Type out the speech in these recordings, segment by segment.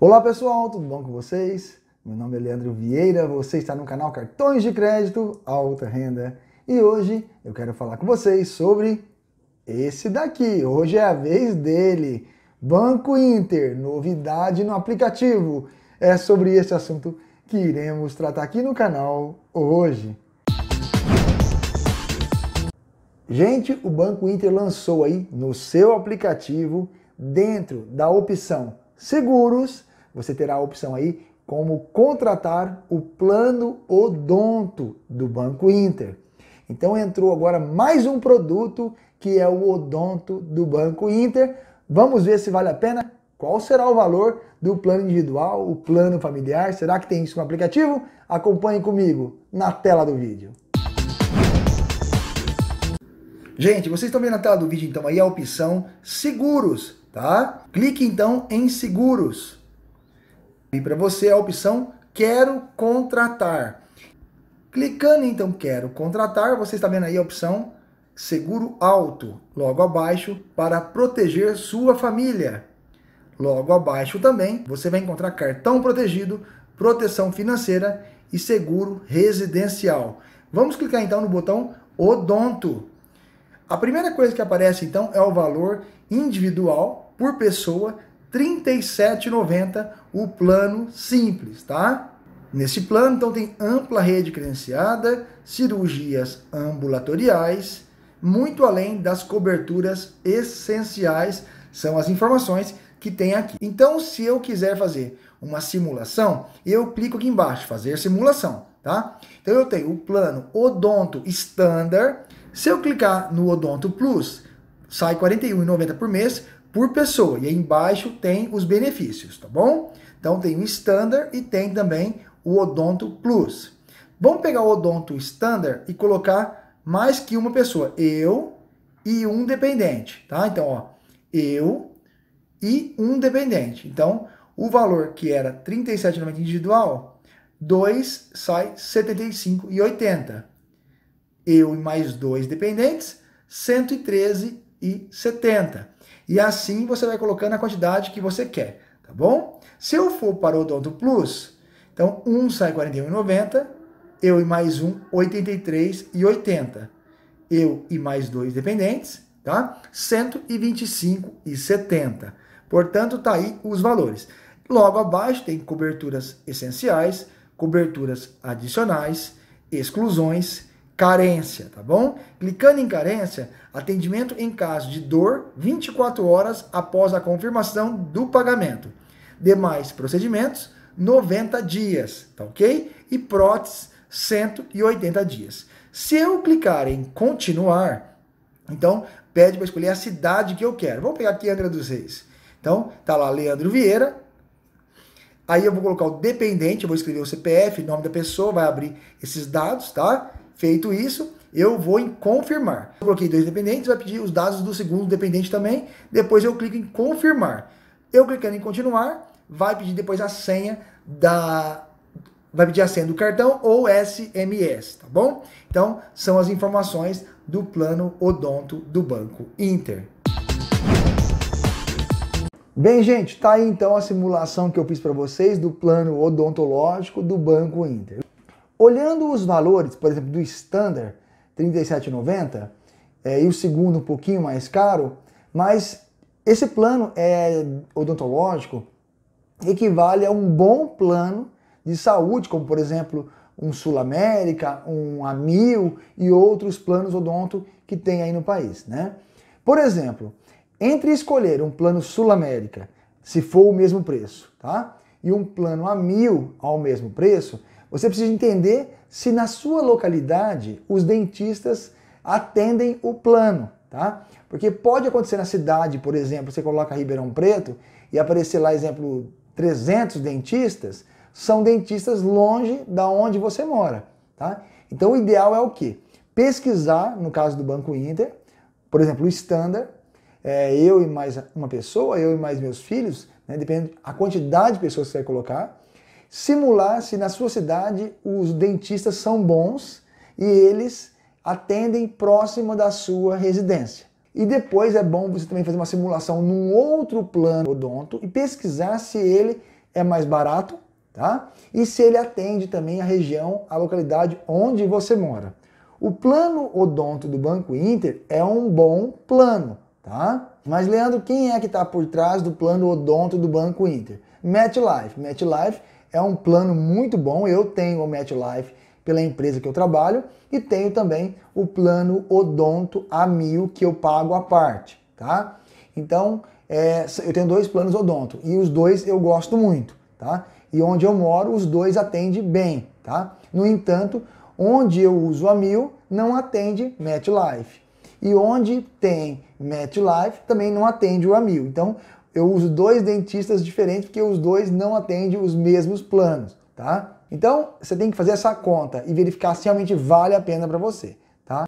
Olá pessoal, tudo bom com vocês? Meu nome é Leandro Vieira, você está no canal Cartões de Crédito Alta Renda e hoje eu quero falar com vocês sobre esse daqui. Hoje é a vez dele, Banco Inter, novidade no aplicativo. É sobre esse assunto que iremos tratar aqui no canal hoje. Gente, o Banco Inter lançou aí no seu aplicativo, dentro da opção Seguros, você terá a opção aí como contratar o plano Odonto do Banco Inter. Então entrou agora mais um produto que é o Odonto do Banco Inter. Vamos ver se vale a pena. Qual será o valor do plano individual, o plano familiar? Será que tem isso no aplicativo? Acompanhe comigo na tela do vídeo. Gente, vocês estão vendo na tela do vídeo então aí a opção seguros, tá? Clique então em seguros. E para você a opção quero contratar. Clicando então quero contratar, você está vendo aí a opção seguro alto, logo abaixo para proteger sua família. Logo abaixo também você vai encontrar cartão protegido, proteção financeira e seguro residencial. Vamos clicar então no botão odonto. A primeira coisa que aparece então é o valor individual por pessoa 37,90 o plano simples, tá? Nesse plano, então, tem ampla rede credenciada, cirurgias ambulatoriais, muito além das coberturas essenciais, são as informações que tem aqui. Então, se eu quiser fazer uma simulação, eu clico aqui embaixo, fazer simulação, tá? Então, eu tenho o plano Odonto Standard. Se eu clicar no Odonto Plus, sai R$ 41,90 por mês, por pessoa. E aí embaixo tem os benefícios, tá bom? Então tem o Standard e tem também o Odonto Plus. Vamos pegar o Odonto Standard e colocar mais que uma pessoa. Eu e um dependente, tá? Então, ó, eu e um dependente. Então, o valor que era 37,90 individual, 2 sai 75,80. Eu e mais dois dependentes, 113,70. E assim você vai colocando a quantidade que você quer, tá bom? Se eu for para o Odonto Plus, então um sai 41,90, eu e mais um 83,80. Eu e mais dois dependentes, tá? 125,70. Portanto, tá aí os valores. Logo abaixo tem coberturas essenciais, coberturas adicionais, exclusões carência, tá bom? Clicando em carência, atendimento em caso de dor 24 horas após a confirmação do pagamento. Demais procedimentos 90 dias, tá ok? E prótese 180 dias. Se eu clicar em continuar, então pede para escolher a cidade que eu quero. Vou pegar aqui Angra dos Reis. Então, tá lá Leandro Vieira, Aí eu vou colocar o dependente, eu vou escrever o CPF, nome da pessoa, vai abrir esses dados, tá? Feito isso, eu vou em confirmar. Eu coloquei dois dependentes, vai pedir os dados do segundo dependente também. Depois eu clico em confirmar. Eu clicando em continuar, vai pedir depois a senha da vai pedir a senha do cartão ou SMS, tá bom? Então, são as informações do plano Odonto do Banco Inter. Bem, gente, tá aí então a simulação que eu fiz para vocês do plano odontológico do Banco Inter. Olhando os valores, por exemplo, do Standard, 37,90, é, e o segundo um pouquinho mais caro, mas esse plano é odontológico equivale a um bom plano de saúde, como por exemplo um Sul América, um Amil e outros planos odonto que tem aí no país, né? Por exemplo, entre escolher um plano Sul América, se for o mesmo preço, tá? E um plano Amil ao mesmo preço, você precisa entender se na sua localidade os dentistas atendem o plano, tá? Porque pode acontecer na cidade, por exemplo, você coloca Ribeirão Preto e aparecer lá, exemplo, 300 dentistas, são dentistas longe da onde você mora, tá? Então o ideal é o quê? Pesquisar, no caso do Banco Inter, por exemplo, o Standard, é, eu e mais uma pessoa, eu e mais meus filhos, né, depende a quantidade de pessoas que você vai colocar, simular se na sua cidade os dentistas são bons e eles atendem próximo da sua residência. E depois é bom você também fazer uma simulação num outro plano odonto e pesquisar se ele é mais barato, tá? E se ele atende também a região, a localidade onde você mora. O plano odonto do Banco Inter é um bom plano, tá? Mas Leandro, quem é que está por trás do plano odonto do Banco Inter? MetLife. MetLife é um plano muito bom. Eu tenho o MetLife pela empresa que eu trabalho e tenho também o plano Odonto a mil que eu pago à parte, tá? Então, é, eu tenho dois planos Odonto e os dois eu gosto muito, tá? E onde eu moro, os dois atendem bem, tá? No entanto, onde eu uso a mil, não atende MetLife. E onde tem MetLife, também não atende o a mil. Então, eu uso dois dentistas diferentes porque os dois não atendem os mesmos planos, tá? Então, você tem que fazer essa conta e verificar se realmente vale a pena para você, tá?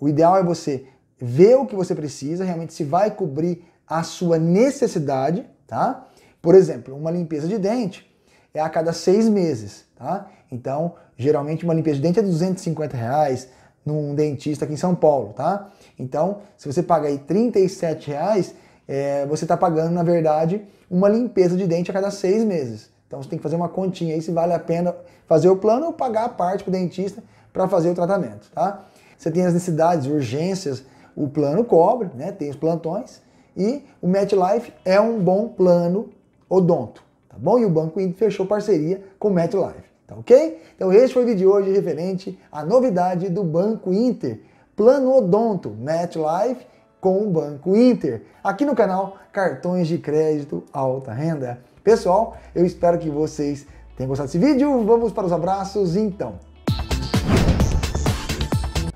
O ideal é você ver o que você precisa, realmente se vai cobrir a sua necessidade, tá? Por exemplo, uma limpeza de dente é a cada seis meses, tá? Então, geralmente uma limpeza de dente é 250 reais num dentista aqui em São Paulo, tá? Então, se você paga aí 37 reais, é, você está pagando, na verdade, uma limpeza de dente a cada seis meses. Então você tem que fazer uma continha aí se vale a pena fazer o plano ou pagar a parte para o dentista para fazer o tratamento, tá? Você tem as necessidades, urgências, o plano cobre, né? Tem os plantões e o MetLife é um bom plano odonto, tá bom? E o Banco Inter fechou parceria com o MetLife, tá ok? Então esse foi o vídeo de hoje referente à novidade do Banco Inter, plano odonto, MetLife com o Banco Inter, aqui no canal Cartões de Crédito Alta Renda. Pessoal, eu espero que vocês tenham gostado desse vídeo. Vamos para os abraços então.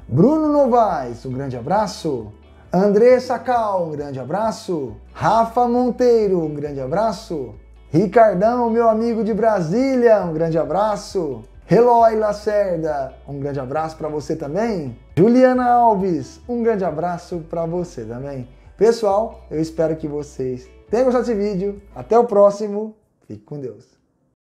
Bruno Novaes, um grande abraço. André Cal, um grande abraço. Rafa Monteiro, um grande abraço. Ricardão, meu amigo de Brasília, um grande abraço. Eloy Lacerda, um grande abraço para você também. Juliana Alves, um grande abraço para você também. Pessoal, eu espero que vocês tenham gostado desse vídeo. Até o próximo. Fique com Deus.